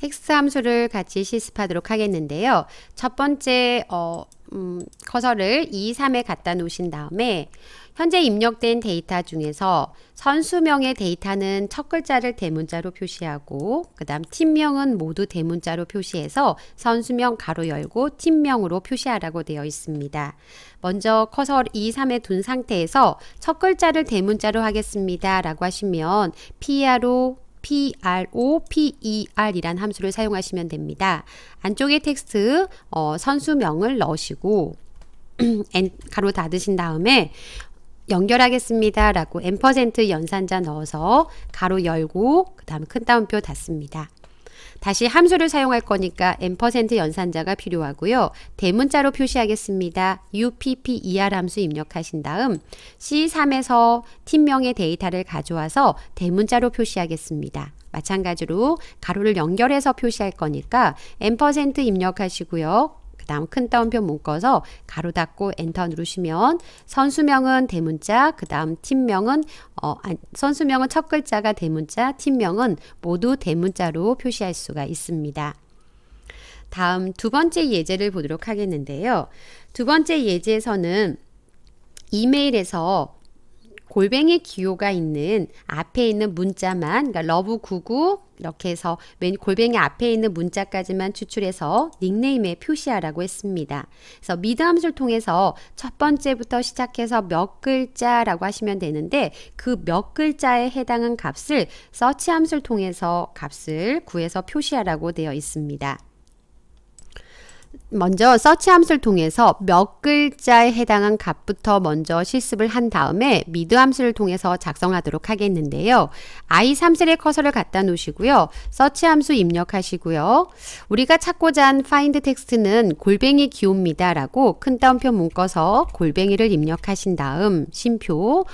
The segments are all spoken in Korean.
텍스트 함수를 같이 실습하도록 하겠는데요. 첫 번째 어, 음, 커서를 2, 3에 갖다 놓으신 다음에 현재 입력된 데이터 중에서 선수명의 데이터는 첫 글자를 대문자로 표시하고 그 다음 팀명은 모두 대문자로 표시해서 선수명 가로 열고 팀명으로 표시하라고 되어 있습니다. 먼저 커서 2, 3에 둔 상태에서 첫 글자를 대문자로 하겠습니다 라고 하시면 피아로 proper이란 함수를 사용하시면 됩니다. 안쪽에 텍스트 어, 선수명을 넣으시고 가로 닫으신 다음에 연결하겠습니다 라고 엠 연산자 넣어서 가로 열고 그 다음 큰 따옴표 닫습니다. 다시 함수를 사용할 거니까 n% 연산자가 필요하고요. 대문자로 표시하겠습니다. UPPER 함수 입력하신 다음 C3에서 팀명의 데이터를 가져와서 대문자로 표시하겠습니다. 마찬가지로 가로를 연결해서 표시할 거니까 n% 입력하시고요. 그 다음 큰 따옴표 묶어서 가로 닫고 엔터 누르시면 선수명은 대문자, 그 다음 팀명은 어, 선수명은 첫 글자가 대문자, 팀명은 모두 대문자로 표시할 수가 있습니다. 다음 두 번째 예제를 보도록 하겠는데요. 두 번째 예제에서는 이메일에서 골뱅이 기호가 있는 앞에 있는 문자만 그러니까 러브 99 이렇게 해서 맨 골뱅이 앞에 있는 문자까지만 추출해서 닉네임에 표시하라고 했습니다. 그래서 미드 함수를 통해서 첫 번째부터 시작해서 몇 글자라고 하시면 되는데 그 몇 글자에 해당한 값을 서치 함수를 통해서 값을 구해서 표시하라고 되어 있습니다. 먼저 서치 함수를 통해서 몇 글자에 해당한 값부터 먼저 실습을 한 다음에 미드 함수를 통해서 작성하도록 하겠는데요. i3셀에 커서를 갖다 놓으시고요. 서치 함수 입력하시고요. 우리가 찾고자 한 find 텍스트는 골뱅이 기호입니다. 라고 큰 따옴표 문꺼서 골뱅이를 입력하신 다음 심표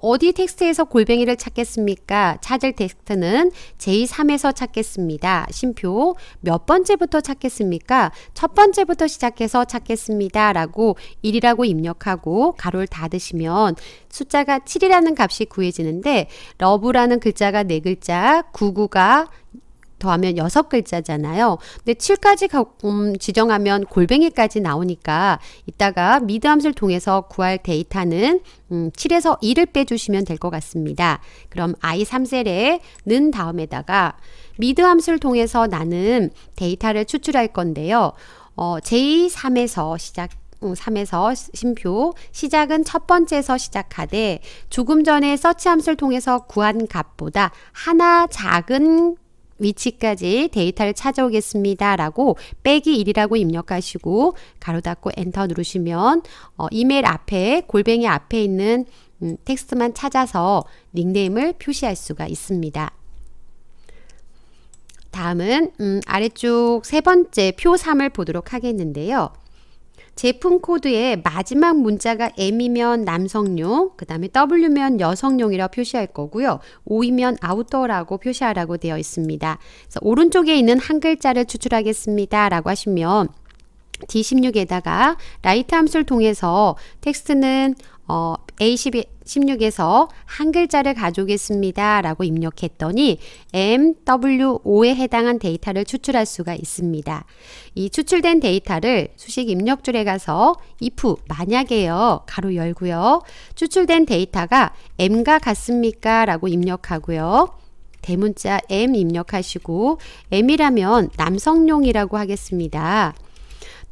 어, 디 텍스트에서 골뱅이를 찾겠습니까? 찾을 텍스트는 제3에서 찾겠습니다. 심표 몇 번째부터 찾겠습니까? 첫 번째부터 시작해서 찾겠습니다. 라고 1이라고 입력하고 가로를 닫으시면 숫자가 7이라는 값이 구해지는데 러브라는 글자가 4글자, 99가 더하면 여섯 글자잖아요. 근데 7까지 가, 음, 지정하면 골뱅이까지 나오니까 이따가 미드 함수를 통해서 구할 데이터는 음, 7에서 2를 빼주시면 될 것 같습니다. 그럼 i3셀에 는 다음에다가 미드 함수를 통해서 나는 데이터를 추출할 건데요. 어, j3에서 시작 3에서 음, 심표 시작은 첫 번째에서 시작하되 조금 전에 서치 함수를 통해서 구한 값보다 하나 작은 위치까지 데이터를 찾아오겠습니다. 라고 빼기 1이라고 입력하시고 가로 닫고 엔터 누르시면 어, 이메일 앞에 골뱅이 앞에 있는 음, 텍스트만 찾아서 닉네임을 표시할 수가 있습니다. 다음은 음, 아래쪽 세 번째 표 3을 보도록 하겠는데요. 제품 코드의 마지막 문자가 M이면 남성용, 그 다음에 W면 여성용이라 표시할 거고요. O이면 아웃도어라고 표시하라고 되어 있습니다. 그래서 오른쪽에 있는 한 글자를 추출하겠습니다. 라고 하시면 D16에다가 라이트 함수를 통해서 텍스트는 어, A16에서 한 글자를 가져오겠습니다. 라고 입력했더니 MWO에 해당한 데이터를 추출할 수가 있습니다. 이 추출된 데이터를 수식 입력줄에 가서 if 만약에요. 가로 열고요. 추출된 데이터가 M과 같습니까? 라고 입력하고요. 대문자 M 입력하시고 M이라면 남성용이라고 하겠습니다.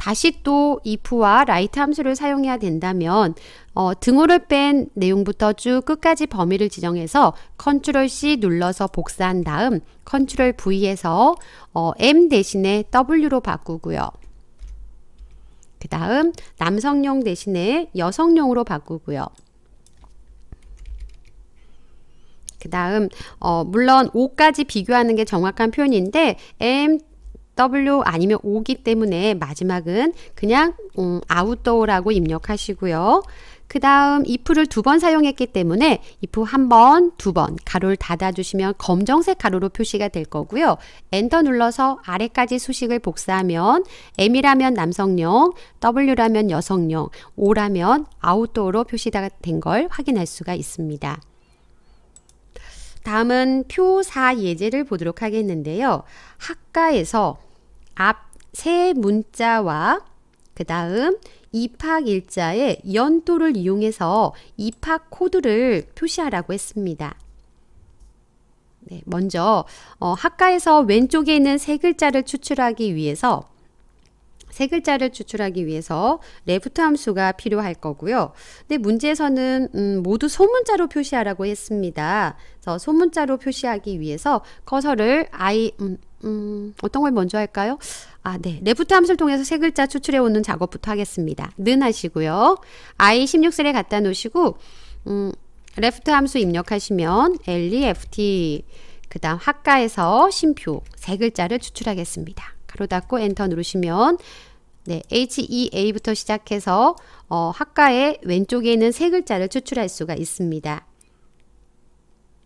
다시 또 if와 write 함수를 사용해야 된다면 어, 등호를 뺀 내용부터 쭉 끝까지 범위를 지정해서 컨트롤 C 눌러서 복사한 다음 컨트롤 V에서 어, M 대신에 W로 바꾸고요. 그 다음 남성용 대신에 여성용으로 바꾸고요. 그 다음 어, 물론 5까지 비교하는 게 정확한 표현인데 m W 아니면 o 기 때문에 마지막은 그냥 음, 아웃도어라고 입력하시고요. 그 다음 if를 두 번 사용했기 때문에 if 한 번, 두 번 가로를 닫아주시면 검정색 가로로 표시가 될 거고요. 엔터 눌러서 아래까지 수식을 복사하면 M이라면 남성용, W라면 여성용, O라면 아웃도어로 표시가 된 걸 확인할 수가 있습니다. 다음은 표사 예제를 보도록 하겠는데요. 학과에서 앞 세 문자와 그 다음 입학 일자의 연도를 이용해서 입학 코드를 표시하라고 했습니다. 네, 먼저 어, 학과에서 왼쪽에 있는 세 글자를 추출하기 위해서 세 글자를 추출하기 위해서 레프트 함수가 필요할 거고요. 근데 문제에서는 음, 모두 소문자로 표시하라고 했습니다. 그래서 소문자로 표시하기 위해서 커서를 i 음, 음, 어떤 걸 먼저 할까요? 아, 네. 레프트 함수를 통해서 세 글자 추출해 오는 작업부터 하겠습니다. 는 하시고요. i 16셀에 갖다 놓으시고 음, 레프트 함수 입력하시면 LEFT 그 다음 학과에서 심표 세 글자를 추출하겠습니다. 가로 닫고 엔터 누르시면 네, HEA부터 시작해서 어, 학과의 왼쪽에 있는 세 글자를 추출할 수가 있습니다.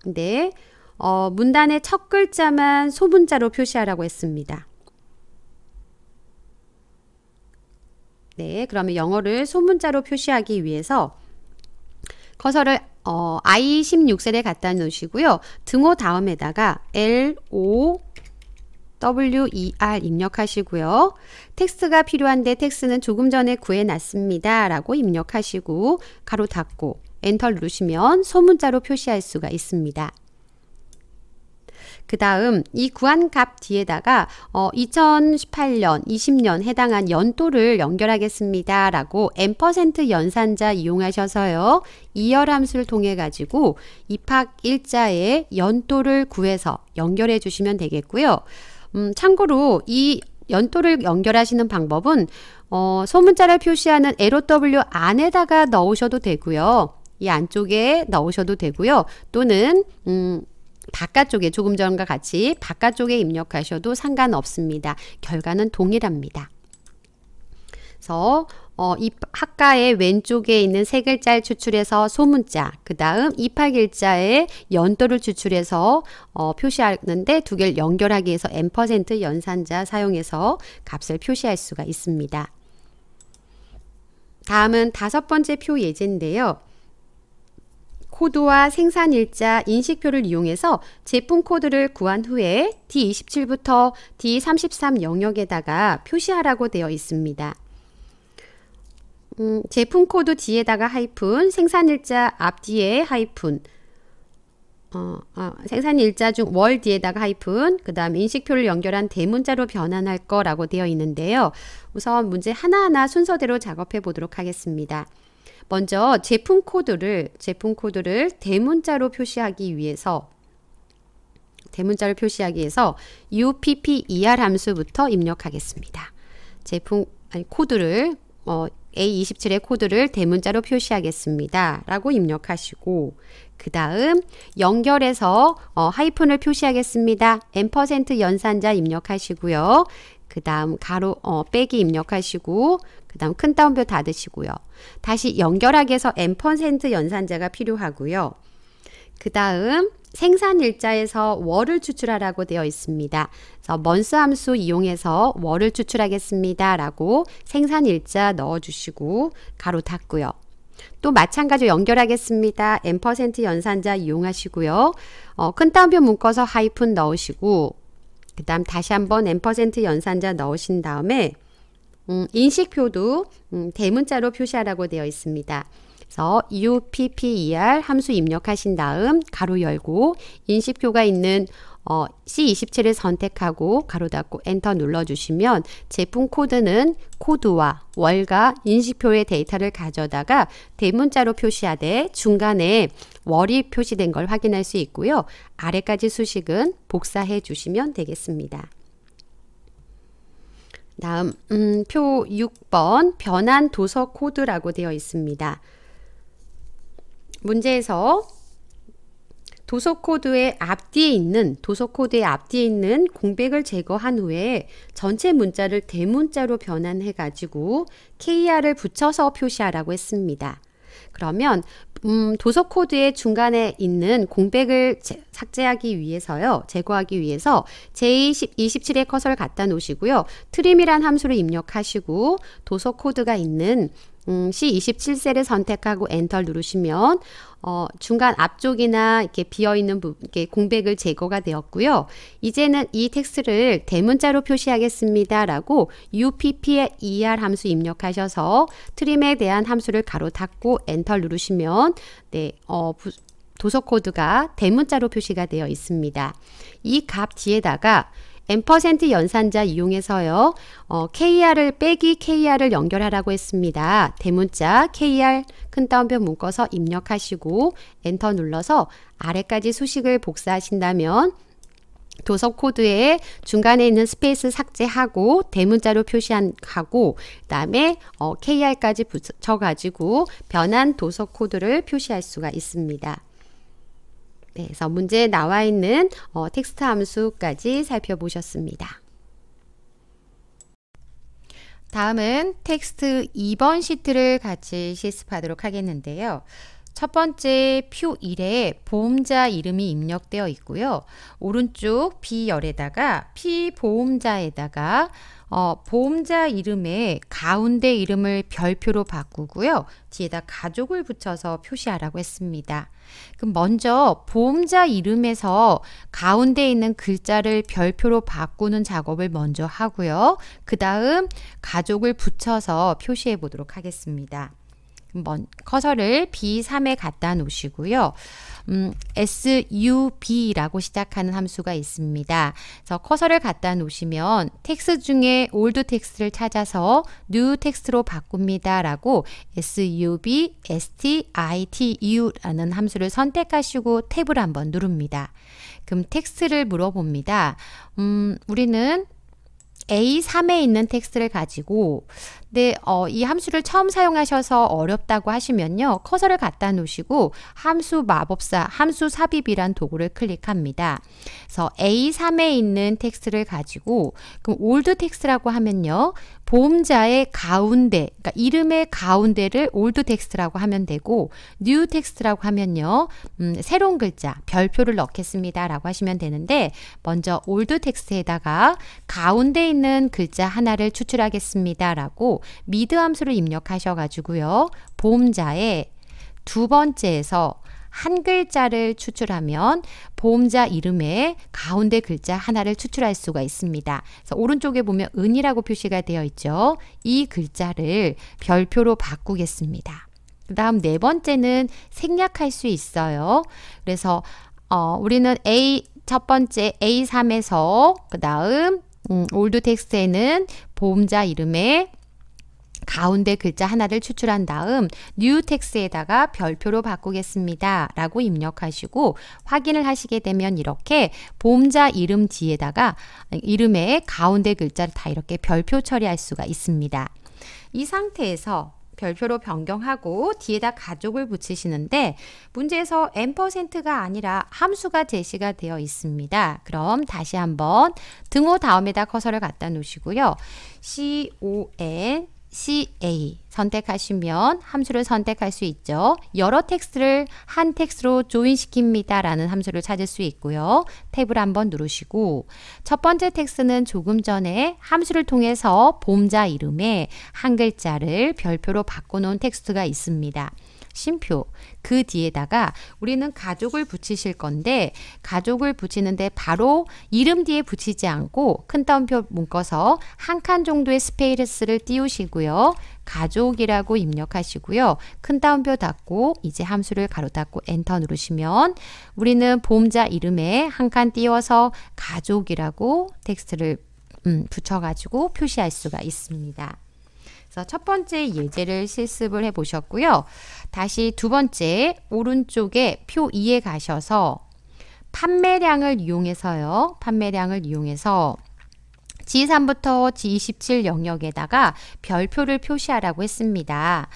네, 어, 문단의 첫 글자만 소문자로 표시하라고 했습니다. 네, 그러면 영어를 소문자로 표시하기 위해서 커서를 어, I 16셀에 갖다 놓으시고요. 등호 다음에다가 L, O, WER 입력하시고요. 텍스트가 필요한데 텍스트는 조금 전에 구해놨습니다. 라고 입력하시고 가로 닫고 엔터 누르시면 소문자로 표시할 수가 있습니다. 그 다음 이 구한 값 뒤에다가 어, 2018년, 20년 해당한 연도를 연결하겠습니다. 라고 n% 연산자 이용하셔서요. 이열 함수를 통해 가지고 입학 일자의 연도를 구해서 연결해 주시면 되겠고요. 음, 참고로 이연토를 연결하시는 방법은 어, 소문자를 표시하는 LOW 안에다가 넣으셔도 되고요. 이 안쪽에 넣으셔도 되고요. 또는 음, 바깥쪽에 조금 전과 같이 바깥쪽에 입력하셔도 상관없습니다. 결과는 동일합니다. 그래서 어, 입, 학과의 왼쪽에 있는 세 글자를 추출해서 소문자, 그 다음 입학 일자의 연도를 추출해서 어, 표시하는데 두 개를 연결하기 위해서 n% 연산자 사용해서 값을 표시할 수가 있습니다. 다음은 다섯 번째 표 예제인데요. 코드와 생산 일자 인식표를 이용해서 제품 코드를 구한 후에 D27부터 D33 영역에다가 표시하라고 되어 있습니다. 음, 제품 코드 뒤에다가 하이픈, 생산일자 앞뒤에 하이픈, 어, 아, 생산일자 중 월 뒤에다가 하이픈, 그 다음 인식표를 연결한 대문자로 변환할 거라고 되어 있는데요. 우선 문제 하나하나 순서대로 작업해 보도록 하겠습니다. 먼저 제품 코드를, 제품 코드를 대문자로 표시하기 위해서 대문자를 표시하기 위해서 UPPER 함수부터 입력하겠습니다. 제품 아니 코드를 어, A27의 코드를 대문자로 표시하겠습니다. 라고 입력하시고 그 다음 연결해서 어, 하이픈을 표시하겠습니다. 앰 연산자 입력하시고요. 그 다음 가로 어, 빼기 입력하시고 그 다음 큰 따옴표 닫으시고요. 다시 연결하기 해서 앰 연산자가 필요하고요. 그 다음 생산 일자에서 월을 추출하라고 되어 있습니다. 그래서 먼스 함수 이용해서 월을 추출하겠습니다. 라고 생산 일자 넣어주시고 가로 닫고요. 또 마찬가지로 연결하겠습니다. 엠 연산자 이용하시고요. 어, 큰 따옴표 묶어서 하이픈 넣으시고 그 다음 다시 한번 엠 연산자 넣으신 다음에 음, 인식표도 음, 대문자로 표시하라고 되어 있습니다. 그래서 UPPER 함수 입력하신 다음 가로 열고 인식표가 있는 어, C27을 선택하고 가로 닫고 엔터 눌러주시면 제품 코드는 코드와 월과 인식표의 데이터를 가져다가 대문자로 표시하되 중간에 월이 표시된 걸 확인할 수 있고요. 아래까지 수식은 복사해 주시면 되겠습니다. 다음 음, 표 6번 변환 도서 코드라고 되어 있습니다. 문제에서 도서 코드의 앞뒤에 있는 도서 코드의 앞뒤에 있는 공백을 제거한 후에 전체 문자를 대문자로 변환해 가지고 kr을 붙여서 표시하라고 했습니다. 그러면 음, 도서 코드의 중간에 있는 공백을 제, 삭제하기 위해서요. 제거하기 위해서 J27에 커서를 갖다 놓으시고요. 트림이란 함수를 입력하시고 도서 코드가 있는 음, c 2 7세를 선택하고 엔터 누르시면 어, 중간 앞쪽이나 이렇게 비어있는 부, 이렇게 공백을 제거가 되었고요. 이제는 이 텍스트를 대문자로 표시하겠습니다. 라고 upp의 er 함수 입력하셔서 트림에 대한 함수를 가로 닫고 엔터 누르시면 네, 어, 부, 도서 코드가 대문자로 표시가 되어 있습니다. 이 값 뒤에다가 n% 연산자 이용해서요. 어, KR을 빼기 KR을 연결하라고 했습니다. 대문자 KR 큰 따옴표 묶어서 입력하시고 엔터 눌러서 아래까지 수식을 복사하신다면 도서 코드에 중간에 있는 스페이스 삭제하고 대문자로 표시하고 그다음에 어, KR까지 붙여가지고 변환 도서 코드를 표시할 수가 있습니다. 네, 그래서 문제에 나와 있는 어, 텍스트 함수까지 살펴보셨습니다. 다음은 텍스트 2번 시트를 같이 실습하도록 하겠는데요. 첫 번째 표 1에 보험자 이름이 입력되어 있고요. 오른쪽 B열에다가 피보험자에다가 어, 보험자 이름의 가운데 이름을 별표로 바꾸고요. 뒤에다 가족을 붙여서 표시하라고 했습니다. 그럼 먼저 보험자 이름에서 가운데 있는 글자를 별표로 바꾸는 작업을 먼저 하고요. 그 다음 가족을 붙여서 표시해 보도록 하겠습니다. 커서를 B3에 갖다 놓으시고요. 음, SUB라고 시작하는 함수가 있습니다. 그래서 커서를 갖다 놓으시면 텍스 중에 올드 텍스를 찾아서 new 텍스트로 바꿉니다라고 SUB, STITU라는 함수를 선택하시고 탭을 한번 누릅니다. 그럼 텍스트를 물어봅니다. 음, 우리는 A3에 있는 텍스트를 가지고 네, 어, 이 함수를 처음 사용하셔서 어렵다고 하시면요. 커서를 갖다 놓으시고 함수 마법사, 함수 삽입이란 도구를 클릭합니다. 그래서 A3에 있는 텍스트를 가지고 그럼 올드 텍스트라고 하면요. 보험자의 가운데, 그러니까 이름의 가운데를 올드 텍스트라고 하면 되고 뉴 텍스트라고 하면요. 음, 새로운 글자, 별표를 넣겠습니다. 라고 하시면 되는데 먼저 올드 텍스트에다가 가운데 있는 글자 하나를 추출하겠습니다. 라고 미드 함수를 입력하셔 가지고요. 보험자의 두 번째에서 한 글자를 추출하면 보험자 이름의 가운데 글자 하나를 추출할 수가 있습니다. 그래서 오른쪽에 보면 은이라고 표시가 되어 있죠. 이 글자를 별표로 바꾸겠습니다. 그 다음 네 번째는 생략할 수 있어요. 그래서 어, 우리는 A 첫 번째 A3에서 그 다음 음, 올드 텍스트에는 보험자 이름의 가운데 글자 하나를 추출한 다음 뉴 텍스에다가 별표로 바꾸겠습니다. 라고 입력하시고 확인을 하시게 되면 이렇게 보험자 이름 뒤에다가 이름의 가운데 글자를 다 이렇게 별표 처리할 수가 있습니다. 이 상태에서 별표로 변경하고 뒤에다 가족을 붙이시는데 문제에서 n%가 아니라 함수가 제시가 되어 있습니다. 그럼 다시 한번 등호 다음에다 커서를 갖다 놓으시고요. con CA 선택하시면 함수를 선택할 수 있죠. 여러 텍스트를 한 텍스트로 조인시킵니다. 라는 함수를 찾을 수 있고요. 탭을 한번 누르시고 첫 번째 텍스트는 조금 전에 함수를 통해서 봄자 이름에 한 글자를 별표로 바꿔놓은 텍스트가 있습니다. 심표 그 뒤에다가 우리는 가족을 붙이실 건데 가족을 붙이는데 바로 이름 뒤에 붙이지 않고 큰따옴표 묶어서 한 칸 정도의 스페이스를 띄우시고요. 가족이라고 입력하시고요. 큰따옴표 닫고 이제 함수를 가로 닫고 엔터 누르시면 우리는 보험자 이름에 한 칸 띄워서 가족이라고 텍스트를 음, 붙여가지고 표시할 수가 있습니다. 그래서 첫 번째 예제를 실습을 해 보셨고요. 다시 두 번째 오른쪽에 표 2에 가셔서 판매량을 이용해서요. 판매량을 이용해서 G3부터 G27 영역에다가 별표를 표시하라고 했습니다.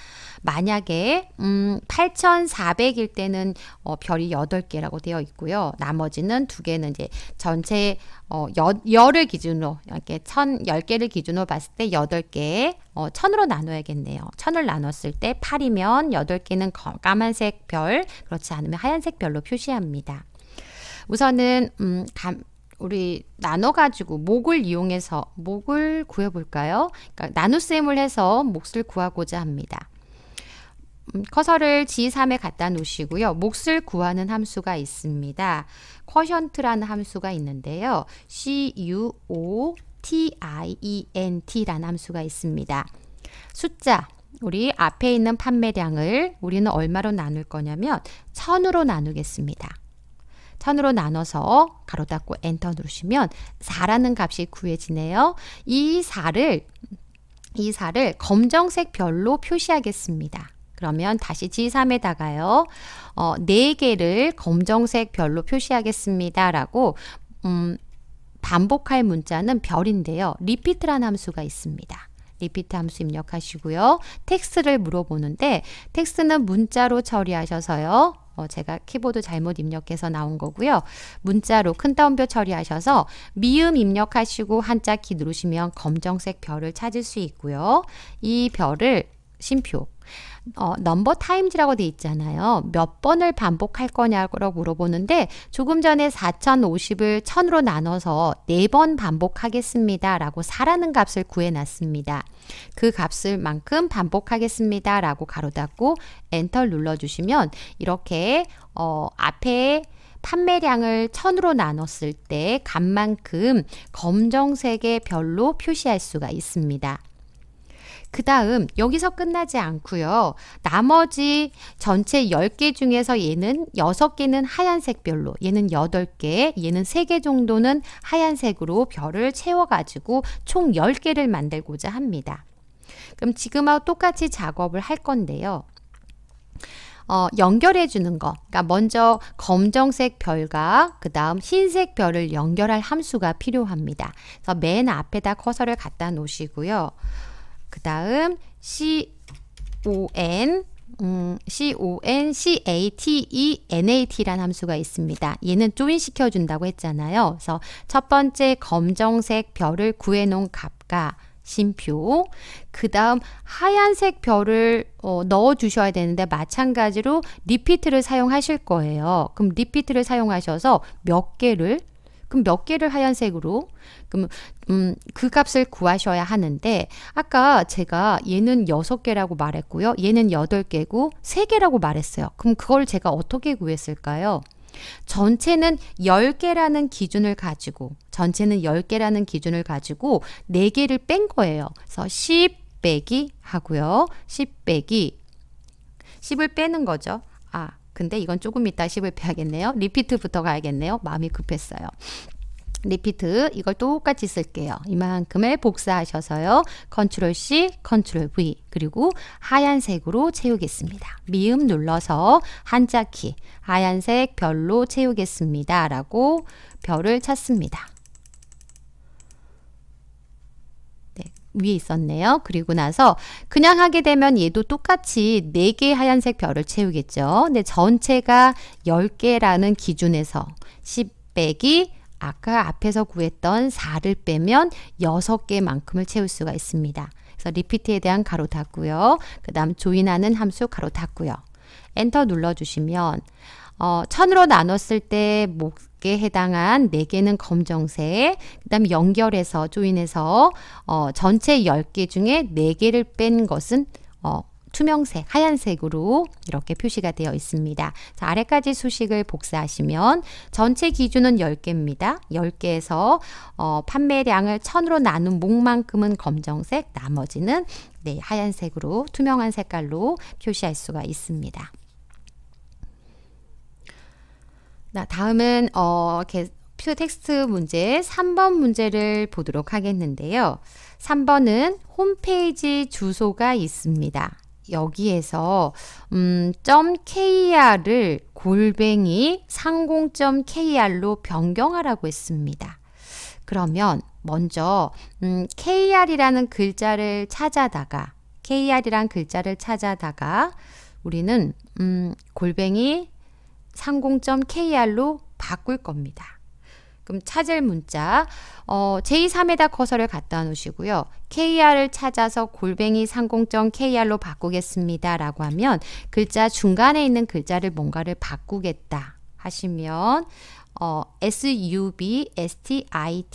만약에 음, 8,400일 때는 어, 별이 8개라고 되어 있고요. 나머지는 두 개는 이제 전체 어, 여, 열을 기준으로 이렇게 1 1 0개를 기준으로 봤을 때 8개 어, 1000으로 나눠야겠네요. 1000을 나눴을 때 8이면 8개는 까만색 별, 그렇지 않으면 하얀색 별로 표시합니다. 우선은 음, 감, 우리 나눠가지고 목을 이용해서 목을 구해볼까요? 그러니까 나눗셈을 해서 몫을 구하고자 합니다. 음, 커서를 G3에 갖다 놓으시고요. 몫을 구하는 함수가 있습니다. 쿼션트라는 함수가 있는데요. CUOTIENT라는 함수가 있습니다. 숫자, 우리 앞에 있는 판매량을 우리는 얼마로 나눌 거냐면 천으로 나누겠습니다. 천으로 나눠서 가로 닫고 엔터 누르시면 4라는 값이 구해지네요. 이 4를 이 4를 검정색 별로 표시하겠습니다. 그러면 다시 G3에다가요. 어, 4개를 검정색 별로 표시하겠습니다. 라고 음, 반복할 문자는 별인데요. 리피트란 함수가 있습니다. 리피트 함수 입력하시고요. 텍스를 물어보는데 텍스는 문자로 처리하셔서요. 어, 제가 키보드 잘못 입력해서 나온 거고요. 문자로 큰 따옴표 처리하셔서 미음 입력하시고 한자 키 누르시면 검정색 별을 찾을 수 있고요. 이 별을 심표 어, 넘버 타임즈라고 돼 있잖아요. 몇 번을 반복할 거냐고 물어보는데 조금 전에 4050을 1000으로 나눠서 4번 반복하겠습니다. 라고 4라는 값을 구해놨습니다. 그 값을 만큼 반복하겠습니다. 라고 가로 닫고 엔터 눌러주시면 이렇게 어, 앞에 판매량을 천으로 나눴을 때 값만큼 검정색의 별로 표시할 수가 있습니다. 그 다음 여기서 끝나지 않고요. 나머지 전체 10개 중에서 얘는 6개는 하얀색별로 얘는 8개 얘는 3개 정도는 하얀색으로 별을 채워가지고 총 10개를 만들고자 합니다. 그럼 지금하고 똑같이 작업을 할 건데요. 어, 연결해 주는 거. 그러니까 먼저 검정색 별과 그 다음 흰색 별을 연결할 함수가 필요합니다. 그래서 맨 앞에다 커서를 갖다 놓으시고요. 그 다음 con 음, CONCATENAT라는 함수가 있습니다. 얘는 조인시켜 준다고 했잖아요. 그래서 첫 번째 검정색 별을 구해 놓은 값과 심표 그 다음 하얀색 별을 어, 넣어 주셔야 되는데 마찬가지로 리피트를 사용하실 거예요. 그럼 리피트를 사용하셔서 몇 개를 그럼 몇 개를 하얀색으로 그럼 음, 그 값을 구하셔야 하는데 아까 제가 얘는 6개라고 말했고요. 얘는 8개고 3개라고 말했어요. 그럼 그걸 제가 어떻게 구했을까요? 전체는 10개라는 기준을 가지고 전체는 10개라는 기준을 가지고 4개를 뺀 거예요. 그래서 10 빼기 하고요. 10 빼기 10을 빼는 거죠. 아, 근데 이건 조금 이따 10을 겠네요 리피트부터 가야겠네요. 마음이 급했어요. 리피트 이걸 똑같이 쓸게요. 이만큼을 복사하셔서요. 컨트롤 C, 컨트롤 V 그리고 하얀색으로 채우겠습니다. 미음 눌러서 한자 키 하얀색 별로 채우겠습니다. 라고 별을 찾습니다. 위에 있었네요. 그리고 나서 그냥 하게 되면 얘도 똑같이 4개 하얀색 별을 채우겠죠. 근데 전체가 10개라는 기준에서 10 빼기 아까 앞에서 구했던 4를 빼면 6개만큼을 채울 수가 있습니다. 그래서 리피트에 대한 가로 닫고요. 그 다음 조인하는 함수 가로 닫고요. 엔터 눌러주시면 어, 천으로 나눴을 때 목에 해당한 4개는 검정색, 그 다음 연결해서, 조인해서 어, 전체 10개 중에 4개를 뺀 것은 어, 투명색, 하얀색으로 이렇게 표시가 되어 있습니다. 자, 아래까지 수식을 복사하시면 전체 기준은 10개입니다. 10개에서 어, 판매량을 1000으로 나눈 목만큼은 검정색, 나머지는 네, 하얀색으로 투명한 색깔로 표시할 수가 있습니다. 나 다음은 어, 퓨 텍스트 문제 3번 문제를 보도록 하겠는데요. 3번은 홈페이지 주소가 있습니다. 여기에서 음, .kr을 골뱅이 상공.kr로 변경하라고 했습니다. 그러면 먼저 음, kr이라는 글자를 찾아다가 kr이란 글자를 찾아다가 우리는 음, 골뱅이 상공.kr로 바꿀 겁니다. 그럼 찾을 문자 어, 제3에다 커서를 갖다 놓으시고요. kr을 찾아서 골뱅이 상공 kr로 바꾸겠습니다. 라고 하면 글자 중간에 있는 글자를 뭔가를 바꾸겠다 하시면 어, substitut란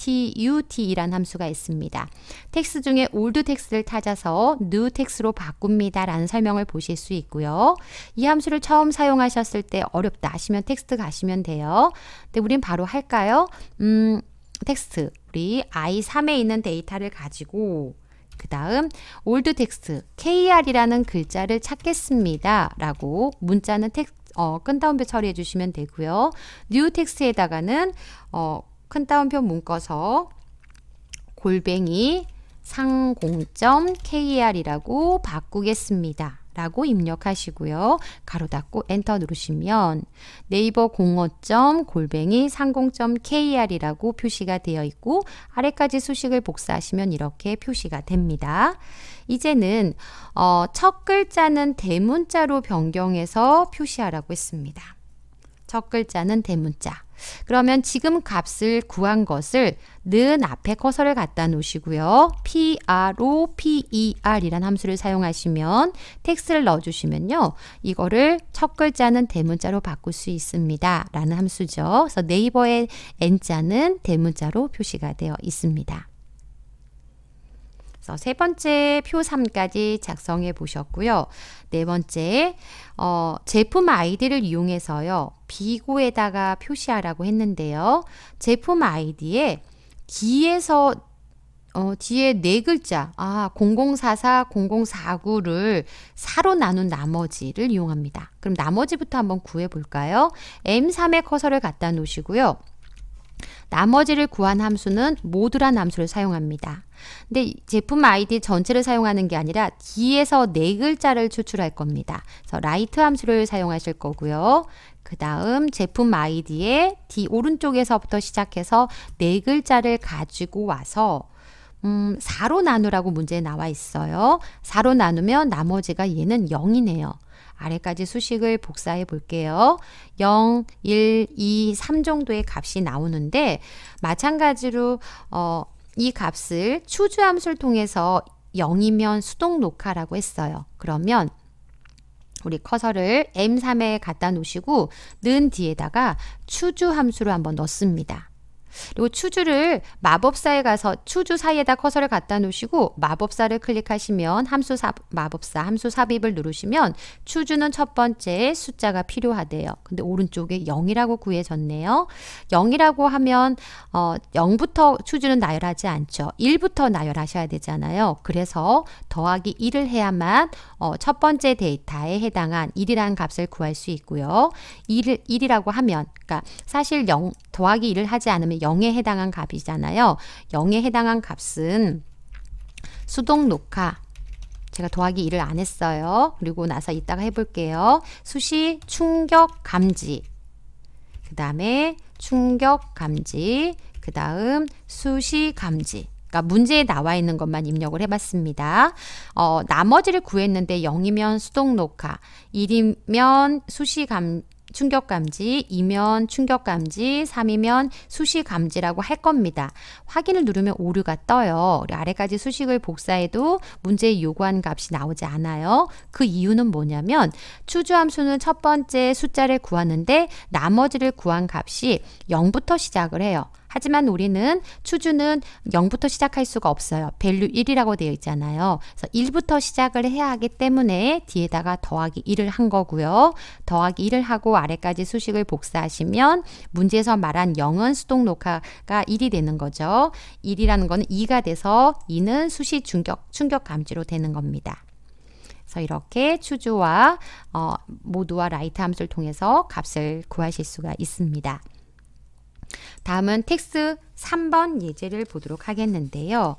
이 함수가 있습니다. 텍스 중에 o 올드 텍스를 찾아서 new 텍스로 바꿉니다라는 설명을 보실 수 있고요. 이 함수를 처음 사용하셨을 때 어렵다 하시면 텍스트 가시면 돼요. 근데 우린 바로 할까요? 음, 텍스트 우리 i3에 있는 데이터를 가지고 그 다음 올드 텍스트 kr이라는 글자를 찾겠습니다 라고 문자는 텍, 스트 어, 큰 따옴표 처리해 주시면 되고요. n 텍스트에다가는 어, 큰 따옴표 묶어서 골뱅이 상공점 KR이라고 바꾸겠습니다. 라고 입력하시고요. 가로 닫고 엔터 누르시면 네이버 공어점 골뱅이 상공점 kr이라고 표시가 되어 있고 아래까지 수식을 복사하시면 이렇게 표시가 됩니다. 이제는 어, 첫 글자는 대문자로 변경해서 표시하라고 했습니다. 첫 글자는 대문자. 그러면 지금 값을 구한 것을 는 앞에 커서를 갖다 놓으시고요. PROPER e 이란 함수를 사용하시면 텍스트를 넣어주시면요. 이거를 첫 글자는 대문자로 바꿀 수 있습니다. 라는 함수죠. 그래서 네이버의 N자는 대문자로 표시가 되어 있습니다. 세 번째 표 3까지 작성해 보셨고요. 네 번째 어, 제품 아이디를 이용해서요. 비고에다가 표시하라고 했는데요. 제품 아이디에 D에서 어, 뒤에 네 글자, 아, 0044, 0049를 4로 나눈 나머지를 이용합니다. 그럼 나머지부터 한번 구해볼까요? M3에 커서를 갖다 놓으시고요. 나머지를 구한 함수는 모두란 함수를 사용합니다. 근데 제품 아이디 전체를 사용하는 게 아니라 D에서 네 글자를 추출할 겁니다. 그래서 라이트 함수를 사용하실 거고요. 그 다음 제품 아이디에 D 오른쪽에서부터 시작해서 네 글자를 가지고 와서 음, 4로 나누라고 문제에 나와 있어요. 4로 나누면 나머지가 얘는 0이네요. 아래까지 수식을 복사해 볼게요. 0, 1, 2, 3 정도의 값이 나오는데 마찬가지로 어, 이 값을 추주 함수를 통해서 0이면 수동 녹화라고 했어요. 그러면 우리 커서를 M3에 갖다 놓으시고 는 뒤에다가 추주 함수를 한번 넣습니다. 그리고 추주를 마법사에 가서 추주 사이에다 커서를 갖다 놓으시고 마법사를 클릭하시면 함수 삽, 마법사 함수 삽입을 누르시면 추주는 첫 번째 숫자가 필요하대요. 근데 오른쪽에 0이라고 구해졌네요. 0이라고 하면 어, 0부터 추주는 나열하지 않죠. 1부터 나열하셔야 되잖아요. 그래서 더하기 1을 해야만 어, 첫 번째 데이터에 해당한 1이라는 값을 구할 수 있고요. 1, 1이라고 하면 그러니까 사실 0, 더하기 1을 하지 않으면 0에 해당한 값이잖아요. 0에 해당한 값은 수동 녹화 제가 더하기 2을안 했어요. 그리고 나서 이따가 해볼게요. 수시 충격 감지 그 다음에 충격 감지 그 다음 수시 감지 그러니까 문제에 나와 있는 것만 입력을 해봤습니다. 어, 나머지를 구했는데 0이면 수동 녹화, 1이면 수시 감, 지 충격 감지, 2면 충격 감지, 3이면 수식 감지라고 할 겁니다. 확인을 누르면 오류가 떠요. 아래까지 수식을 복사해도 문제의 요구한 값이 나오지 않아요. 그 이유는 뭐냐면 추주 함수는 첫 번째 숫자를 구하는데 나머지를 구한 값이 0부터 시작을 해요. 하지만 우리는 추주는 0부터 시작할 수가 없어요. 밸류 1이라고 되어 있잖아요. 그래서 1부터 시작을 해야 하기 때문에 뒤에다가 더하기 1을 한 거고요. 더하기 1을 하고 아래까지 수식을 복사하시면 문제에서 말한 0은 수동 녹화가 1이 되는 거죠. 1이라는 거는 2가 돼서 2는 수시 충격, 충격 감지로 되는 겁니다. 그래서 이렇게 추주와 어, 모두와 라이트 함수를 통해서 값을 구하실 수가 있습니다. 다음은 텍스 3번 예제를 보도록 하겠는데요.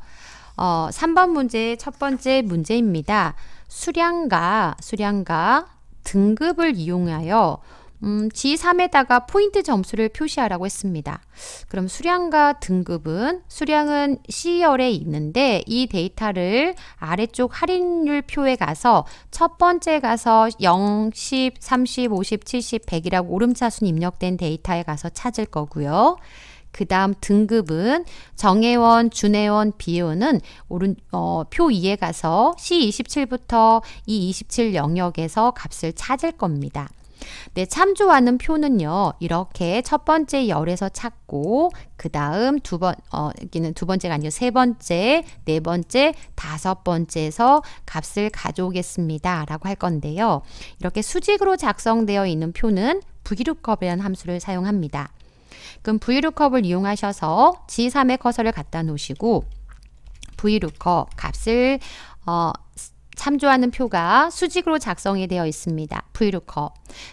어, 3번 문제 첫 번째 문제입니다. 수량과 수량과 등급을 이용하여 음, G3에다가 포인트 점수를 표시하라고 했습니다. 그럼 수량과 등급은 수량은 C열에 있는데 이 데이터를 아래쪽 할인율 표에 가서 첫 번째 가서 0, 10, 30, 50, 70, 100이라고 오름차순 입력된 데이터에 가서 찾을 거고요. 그 다음 등급은 정혜원, 준혜원, 비혜원은 오른, 어, 표 2에 가서 C27부터 E27 영역에서 값을 찾을 겁니다. 네, 참조하는 표는요. 이렇게 첫 번째 열에서 찾고 그 다음 두 번, 어, 여기는 두 번째가 아니고 세 번째, 네 번째, 다섯 번째에서 값을 가져오겠습니다. 라고 할 건데요. 이렇게 수직으로 작성되어 있는 표는 v l o o 이라는 함수를 사용합니다. 그럼 v l o o 을 이용하셔서 G3에 커서를 갖다 놓으시고 v l o o 값을 어, 참조하는 표가 수직으로 작성이 되어 있습니다. v l o o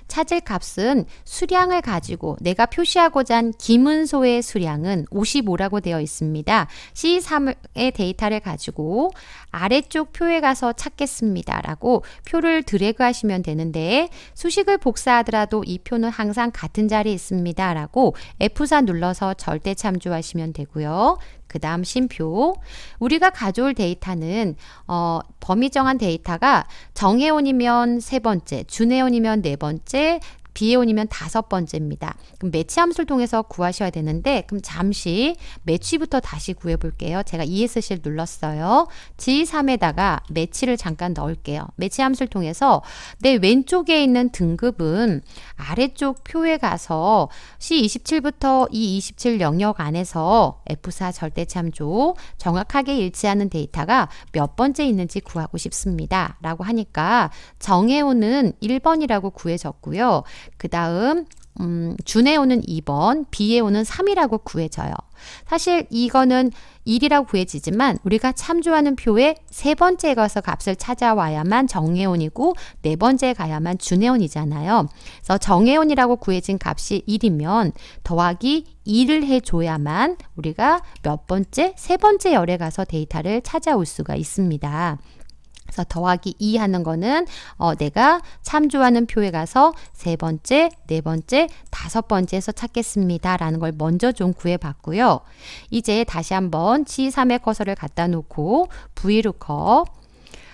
찾을 값은 수량을 가지고 내가 표시하고자 한 김은소의 수량은 55라고 되어 있습니다. C3의 데이터를 가지고 아래쪽 표에 가서 찾겠습니다. 라고 표를 드래그 하시면 되는데 수식을 복사하더라도 이 표는 항상 같은 자리에 있습니다. 라고 F4 눌러서 절대 참조하시면 되고요. 그 다음 심표. 우리가 가져올 데이터는 어, 범위 정한 데이터가 정해온이면세 번째, 준해온이면네 번째, 비에온이면 다섯 번째입니다. 그럼 매치 함수를 통해서 구하셔야 되는데 그럼 잠시 매치부터 다시 구해볼게요. 제가 ESC를 눌렀어요. G3에다가 매치를 잠깐 넣을게요. 매치 함수를 통해서 내 왼쪽에 있는 등급은 아래쪽 표에 가서 C27부터 E27 영역 안에서 F4 절대참조 정확하게 일치하는 데이터가 몇 번째 있는지 구하고 싶습니다. 라고 하니까 정해오는 1번이라고 구해졌고요. 그 다음 음, 준에 오는 2번, 비에 오는 3이라고 구해져요. 사실 이거는 1이라고 구해지지만 우리가 참조하는 표의 세 번째에 가서 값을 찾아와야만 정해온이고 네 번째에 가야만 준해온이잖아요. 그래서 정해온이라고 구해진 값이 1이면 더하기 2를 해줘야만 우리가 몇 번째, 세 번째 열에 가서 데이터를 찾아올 수가 있습니다. 그래서 더하기 2 하는 거는 어, 내가 참조하는 표에 가서 세 번째, 네 번째, 다섯 번째에서 찾겠습니다. 라는 걸 먼저 좀 구해봤고요. 이제 다시 한번 G3의 커서를 갖다 놓고 v l o o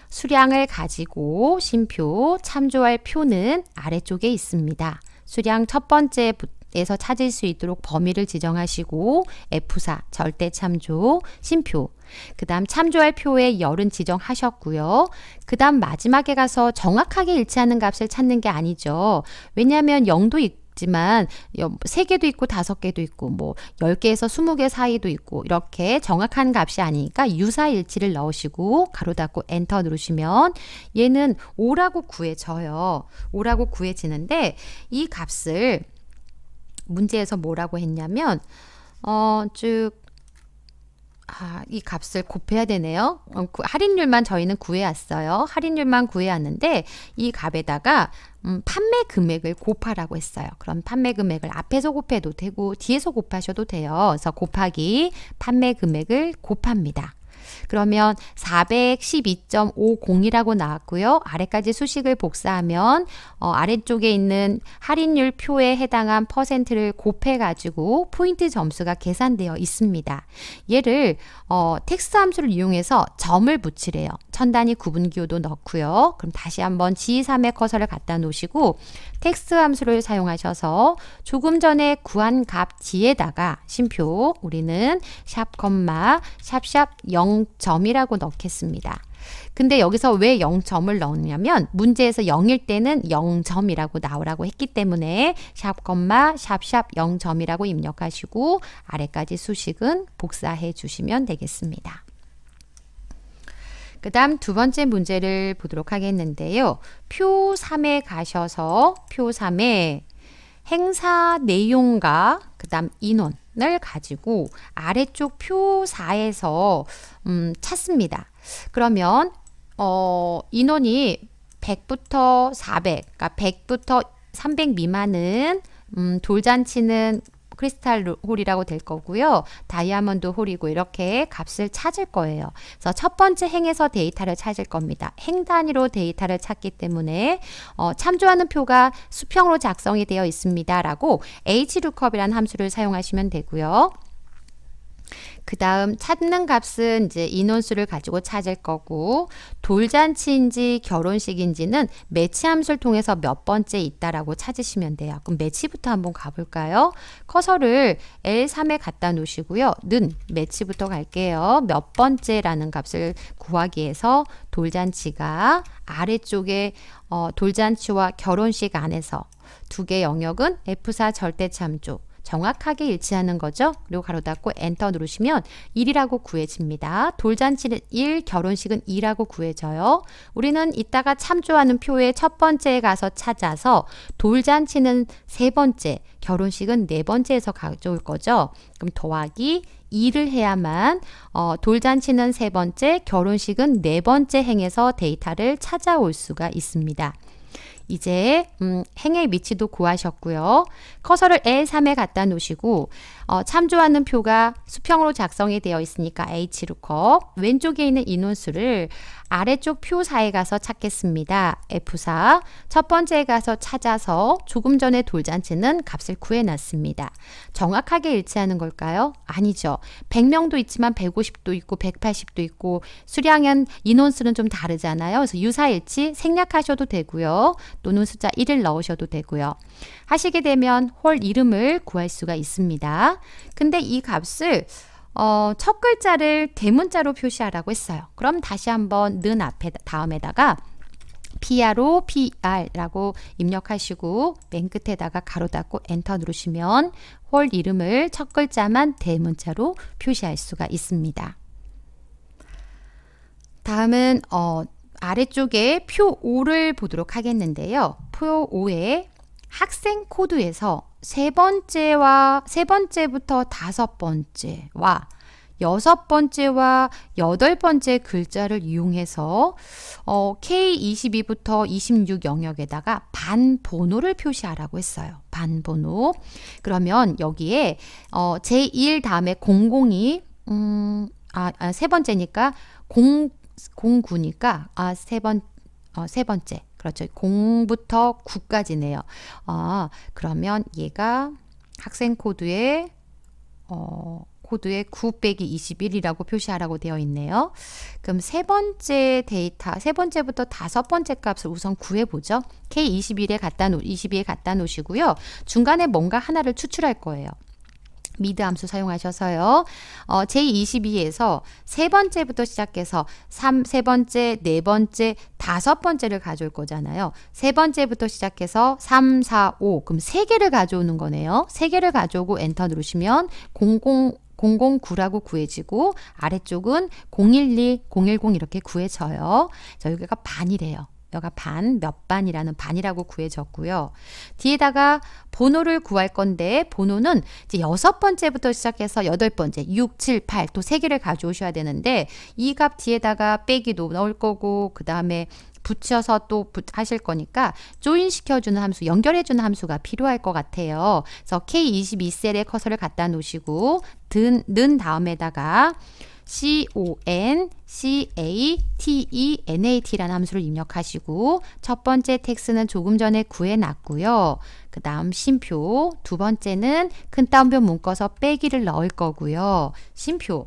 수량을 가지고 심표 참조할 표는 아래쪽에 있습니다. 수량 첫 번째부터 에서 찾을 수 있도록 범위를 지정하시고 F4 절대 참조 심표 그 다음 참조할 표에 열은 지정하셨고요. 그 다음 마지막에 가서 정확하게 일치하는 값을 찾는 게 아니죠. 왜냐하면 0도 있지만 3개도 있고 5개도 있고 뭐 10개에서 20개 사이도 있고 이렇게 정확한 값이 아니니까 유사일치를 넣으시고 가로 닫고 엔터 누르시면 얘는 5라고 구해 져요. 5라고 구해 지는데 이 값을 문제에서 뭐라고 했냐면 어, 쭉 아, 이 값을 곱해야 되네요. 어, 구, 할인율만 저희는 구해왔어요. 할인율만 구해왔는데 이 값에다가 음, 판매 금액을 곱하라고 했어요. 그럼 판매 금액을 앞에서 곱해도 되고 뒤에서 곱하셔도 돼요. 그래서 곱하기 판매 금액을 곱합니다. 그러면 412.50이라고 나왔고요. 아래까지 수식을 복사하면 어, 아래쪽에 있는 할인율 표에 해당한 퍼센트를 곱해가지고 포인트 점수가 계산되어 있습니다. 얘를 어, 텍스트 함수를 이용해서 점을 붙이래요. 천단위 구분기호도 넣고요. 그럼 다시 한번 G3의 커서를 갖다 놓으시고 텍스트 함수를 사용하셔서 조금 전에 구한 값 뒤에다가 심표 우리는 샵 콤마 샵샵 0점이라고 넣겠습니다. 근데 여기서 왜 0점을 넣냐면 었 문제에서 0일 때는 0점이라고 나오라고 했기 때문에 샵 콤마 샵샵 0점이라고 입력하시고 아래까지 수식은 복사해 주시면 되겠습니다. 그 다음 두 번째 문제를 보도록 하겠는데요. 표 3에 가셔서 표 3에 행사 내용과 그 다음 인원을 가지고 아래쪽 표 4에서 음, 찾습니다. 그러면 어, 인원이 100부터 400, 그러니까 100부터 300 미만은 음, 돌잔치는 크리스탈 홀이라고 될 거고요. 다이아몬드 홀이고 이렇게 값을 찾을 거예요. 그래서 첫 번째 행에서 데이터를 찾을 겁니다. 행 단위로 데이터를 찾기 때문에 어, 참조하는 표가 수평으로 작성이 되어 있습니다. 라고 hlookup 이란 함수를 사용하시면 되고요. 그 다음 찾는 값은 이제 인원수를 가지고 찾을 거고 돌잔치인지 결혼식인지는 매치 함수를 통해서 몇 번째 있다라고 찾으시면 돼요. 그럼 매치부터 한번 가볼까요? 커서를 L3에 갖다 놓으시고요. 는 매치부터 갈게요. 몇 번째라는 값을 구하기 위해서 돌잔치가 아래쪽에 어, 돌잔치와 결혼식 안에서 두 개 영역은 F4 절대참 조 정확하게 일치하는 거죠. 그리고 가로 닫고 엔터 누르시면 1이라고 구해집니다. 돌잔치는 1, 결혼식은 2라고 구해져요. 우리는 이따가 참조하는 표의 첫 번째에 가서 찾아서 돌잔치는 세 번째, 결혼식은 네 번째에서 가져올 거죠. 그럼 더하기 2를 해야만 어, 돌잔치는 세 번째, 결혼식은 네 번째 행에서 데이터를 찾아올 수가 있습니다. 이제 음, 행의 위치도 구하셨고요. 커서를 L3에 갖다 놓으시고 어, 참조하는 표가 수평으로 작성이 되어 있으니까 H루커 왼쪽에 있는 인원수를 아래쪽 표사에 가서 찾겠습니다. F4 첫 번째에 가서 찾아서 조금 전에 돌잔치는 값을 구해놨습니다. 정확하게 일치하는 걸까요? 아니죠. 100명도 있지만 150도 있고 180도 있고 수량한 인원수는 좀 다르잖아요. 그래서 유사일치 생략하셔도 되고요. 또는 숫자 1을 넣으셔도 되고요. 하시게 되면 홀 이름을 구할 수가 있습니다. 근데 이 값을 어, 첫 글자를 대문자로 표시하라고 했어요. 그럼 다시 한번 는 앞에 다음에다가 PR로 PR라고 입력하시고 맨 끝에다가 가로 닫고 엔터 누르시면 홀 이름을 첫 글자만 대문자로 표시할 수가 있습니다. 다음은 어, 아래쪽에 표 5를 보도록 하겠는데요. 표 5에 학생 코드에서 세 번째와 세 번째부터 다섯 번째와 여섯 번째와 여덟 번째 글자를 이용해서 어, K22부터 26 영역에다가 반 번호를 표시하라고 했어요. 반 번호. 그러면 여기에 어, 제1 다음에 002 음, 아, 아, 세 번째니까 0 09니까 아, 세 번, 어, 번째 그렇죠. 0부터 9까지네요. 아, 그러면 얘가 학생 코드에 어, 코드에 9 빼기 21이라고 표시하라고 되어 있네요. 그럼 세 번째 데이터, 세 번째부터 다섯 번째 값을 우선 구해보죠. K21에 갖다 놓, 22에 갖다 놓으시고요. 중간에 뭔가 하나를 추출할 거예요. 미드 함수 사용하셔서요. 어, 제22에서 세 번째부터 시작해서 3, 세 번째, 네 번째, 다섯 번째를 가져올 거잖아요. 세 번째부터 시작해서 3, 4, 5 그럼 세 개를 가져오는 거네요. 세 개를 가져오고 엔터 누르시면 00 009라고 구해지고 아래쪽은 011, 010 이렇게 구해져요. 자, 여기가 반이래요. 여가 반, 몇 반이라는 반이라고 구해졌고요. 뒤에다가 번호를 구할 건데 번호는 이제 여섯 번째부터 시작해서 여덟 번째, 6, 7, 8또 세 개를 가져오셔야 되는데 이 값 뒤에다가 빼기도 넣을 거고 그 다음에 붙여서 또 하실 거니까 조인 시켜주는 함수, 연결해주는 함수가 필요할 것 같아요. 그래서 K22셀에 커서를 갖다 놓으시고 든, 는 다음에다가 CONCATENAT라는 함수를 입력하시고 첫 번째 텍스는 조금 전에 구해놨고요. 그 다음 심표, 두 번째는 큰 따옴표 묶어서 빼기를 넣을 거고요. 심표.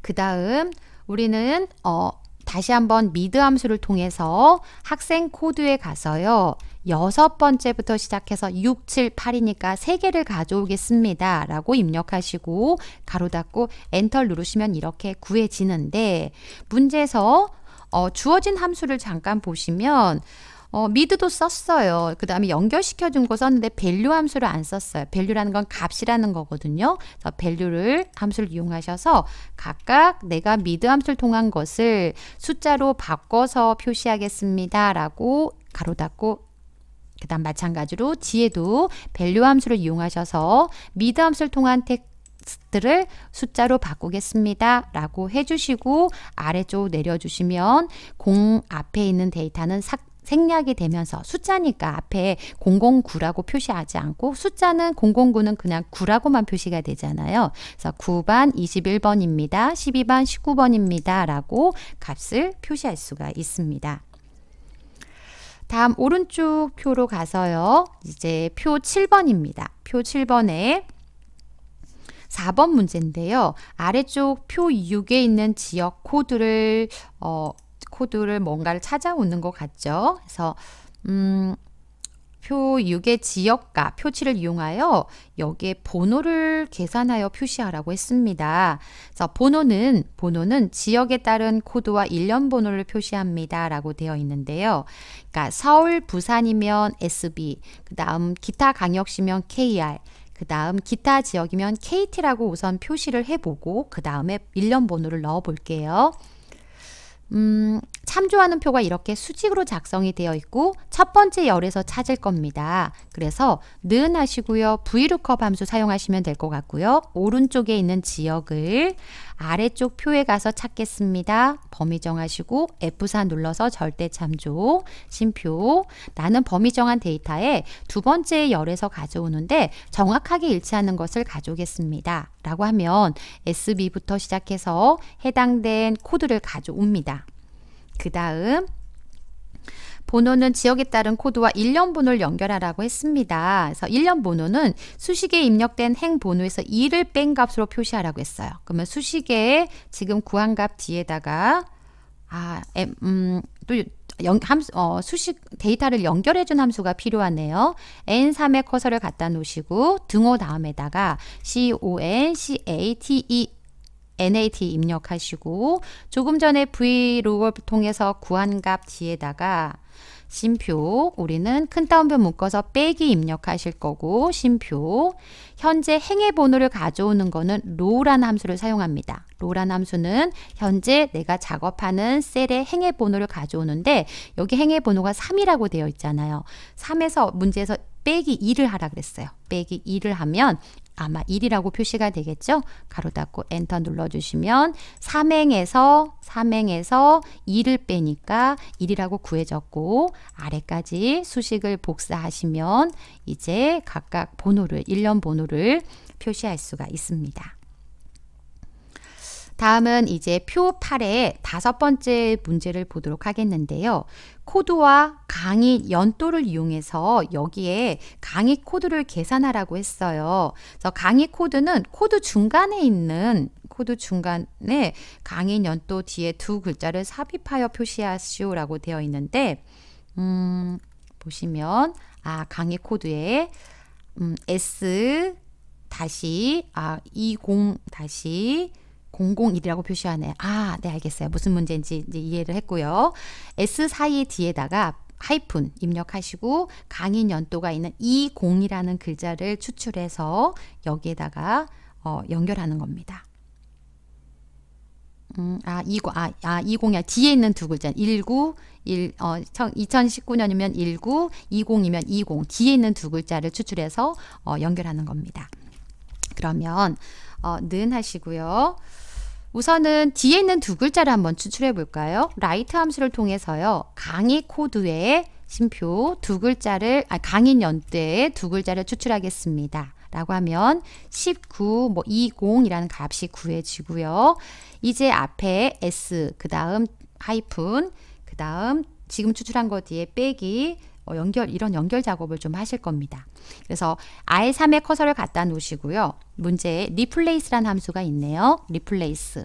그 다음 우리는 어, 다시 한번 미드 함수를 통해서 학생 코드에 가서요. 여섯 번째부터 시작해서 6, 7, 8이니까 3개를 가져오겠습니다. 라고 입력하시고 가로 닫고 엔터 누르시면 이렇게 구해지는데 문제에서 어, 주어진 함수를 잠깐 보시면 어, 미드도 썼어요. 그 다음에 연결시켜준 거 썼는데 밸류 함수를 안 썼어요. 밸류라는 건 값이라는 거거든요. 그래서 밸류를 함수를 이용하셔서 각각 내가 미드 함수를 통한 것을 숫자로 바꿔서 표시하겠습니다. 라고 가로 닫고 그 다음 마찬가지로 지에도 밸류 함수를 이용하셔서 미드 함수를 통한 텍스트를 숫자로 바꾸겠습니다. 라고 해주시고 아래쪽 내려주시면 공 앞에 있는 데이터는 삭제 생략이 되면서 숫자니까 앞에 009라고 표시하지 않고 숫자는 009는 그냥 9라고만 표시가 되잖아요. 그래서 9반 21번입니다. 12반 19번입니다. 라고 값을 표시할 수가 있습니다. 다음 오른쪽 표로 가서요. 이제 표 7번입니다. 표 7번에 4번 문제인데요. 아래쪽 표 6에 있는 지역 코드를 어, 코드를 뭔가를 찾아오는 것 같죠. 그래서 음, 표 6의 지역과 표시를 이용하여 여기에 번호를 계산하여 표시하라고 했습니다. 그래서 번호는 번호는 지역에 따른 코드와 일련 번호를 표시합니다라고 되어 있는데요. 그러니까 서울, 부산이면 SB, 그다음 기타 강역시면 KR, 그 다음 기타 지역이면 KT라고 우선 표시를 해보고 그 다음에 일련 번호를 넣어 볼게요. 음, 참조하는 표가 이렇게 수직으로 작성이 되어 있고 첫 번째 열에서 찾을 겁니다. 그래서 는 하시고요. v l o o 함수 사용하시면 될 것 같고요. 오른쪽에 있는 지역을 아래쪽 표에 가서 찾겠습니다. 범위 정하시고 F4 눌러서 절대 참조, 심표. 나는 범위 정한 데이터에 두 번째 열에서 가져오는데 정확하게 일치하는 것을 가져오겠습니다. 라고 하면 SB부터 시작해서 해당된 코드를 가져옵니다. 그 다음 번호는 지역에 따른 코드와 일련 번호를 연결하라고 했습니다. 그래서 일련 번호는 수식에 입력된 행 번호에서 2를 뺀 값으로 표시하라고 했어요. 그러면 수식에 지금 구한 값 뒤에다가 아, 음, 또 연, 함수, 어, 수식 데이터를 연결해준 함수가 필요하네요. N3에 커서를 갖다 놓으시고 등호 다음에다가 CON, CATE NAT 입력하시고 조금 전에 브이로그를 통해서 구한 값 뒤에다가 심표 우리는 큰 따옴표 묶어서 빼기 입력하실 거고 심표 현재 행의 번호를 가져오는 거는 로우 w 라는 함수를 사용합니다. 로우 w 라는 함수는 현재 내가 작업하는 셀의 행의 번호를 가져오는데 여기 행의 번호가 3이라고 되어 있잖아요. 3에서 문제에서 빼기 2를 하라 그랬어요. 빼기 2를 하면 아마 1이라고 표시가 되겠죠? 가로 닫고 엔터 눌러주시면 3행에서 3행에서 2를 빼니까 1이라고 구해졌고 아래까지 수식을 복사하시면 이제 각각 번호를 1년 번호를 표시할 수가 있습니다. 다음은 이제 표 8의 다섯 번째 문제를 보도록 하겠는데요. 코드와 강의 연도를 이용해서 여기에 강의 코드를 계산하라고 했어요. 그래서 강의 코드는 코드 중간에 있는 코드 중간에 강의 연도 뒤에 두 글자를 삽입하여 표시하시오라고 되어 있는데 음, 보시면 아 강의 코드에 음, S 다시 아20 다시 001이라고 표시하네. 아, 네, 알겠어요. 무슨 문제인지 이제 이해를 했고요. S 사이 뒤에다가 하이픈 입력하시고 강인 연도가 있는 20이라는 글자를 추출해서 여기에다가 어, 연결하는 겁니다. 음, 아, 아, 아, 20이야. 뒤에 있는 두 글자. 19, 1, 어, 2019년이면 19, 20이면 20. 뒤에 있는 두 글자를 추출해서 어, 연결하는 겁니다. 그러면, 어, 는 하시고요. 우선은 뒤에 있는 두 글자를 한번 추출해 볼까요? 라이트 함수를 통해서요. 강의 코드에 심표 두 글자를 아 강인 연대에 두 글자를 추출하겠습니다. 라고 하면 19, 뭐 20이라는 값이 구해지고요. 이제 앞에 s 그 다음 하이픈 그 다음 지금 추출한 거 뒤에 빼기 어, 연결 이런 연결 작업을 좀 하실 겁니다. 그래서 i 3의 커서를 갖다 놓으시고요. 문제에 replace란 함수가 있네요. replace.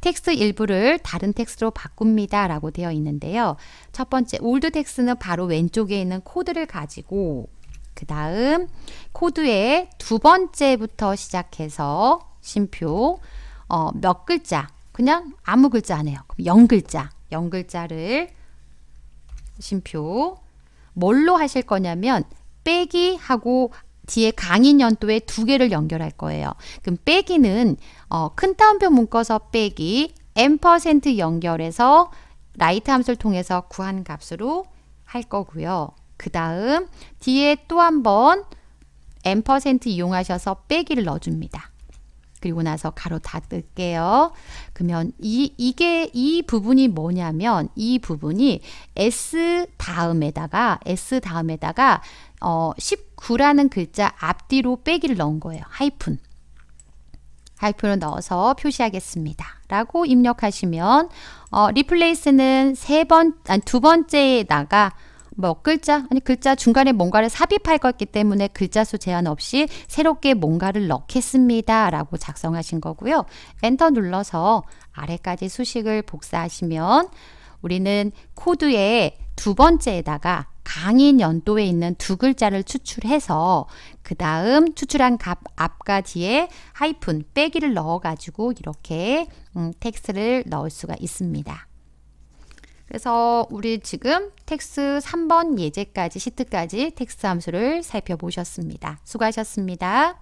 텍스트 일부를 다른 텍스트로 바꿉니다. 라고 되어 있는데요. 첫 번째 올드 텍스트는 바로 왼쪽에 있는 코드를 가지고 그 다음 코드의 두 번째부터 시작해서 심표 어, 몇 글자 그냥 아무 글자 안 해요. 그럼 0글자 0글자를 심표 뭘로 하실 거냐면 빼기 하고 뒤에 강인 연도에 두 개를 연결할 거예요. 그럼 빼기는 어, 큰 따옴표 묶어서 빼기 m% 연결해서 라이트 함수를 통해서 구한 값으로 할 거고요. 그 다음 뒤에 또 한번 m% 이용하셔서 빼기를 넣어줍니다. 그리고 나서 가로 닫을게요. 그러면 이, 이게 이 부분이 뭐냐면 이 부분이 S 다음에다가 S 다음에다가 어, 19라는 글자 앞뒤로 빼기를 넣은 거예요. 하이픈. 하이픈을 넣어서 표시하겠습니다. 라고 입력하시면 어, 리플레이스는 세 번, 아, 두 번째에다가 뭐 글자 아니 글자 중간에 뭔가를 삽입할 거기 때문에 글자 수 제한 없이 새롭게 뭔가를 넣겠습니다. 라고 작성하신 거고요. 엔터 눌러서 아래까지 수식을 복사하시면 우리는 코드의 두 번째에다가 강인 연도에 있는 두 글자를 추출해서 그 다음 추출한 값 앞과 뒤에 하이픈 빼기를 넣어가지고 이렇게 음, 텍스트를 넣을 수가 있습니다. 그래서 우리 지금 텍스 3번 예제까지 시트까지 텍스 함수를 살펴보셨습니다. 수고하셨습니다.